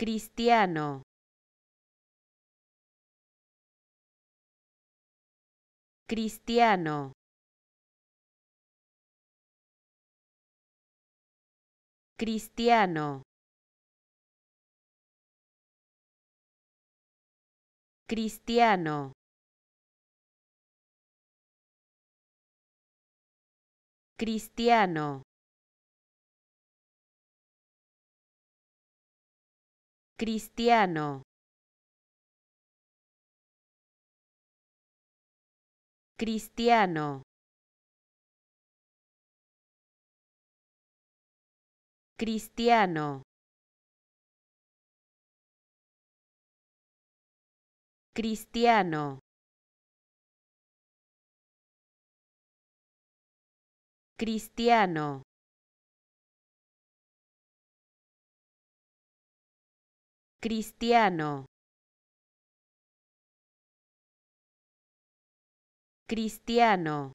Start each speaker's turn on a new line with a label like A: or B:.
A: Cristiano. Cristiano. Cristiano. Cristiano. Cristiano. Cristiano. Cristiano. Cristiano. Cristiano. Cristiano. Cristiano. Cristiano.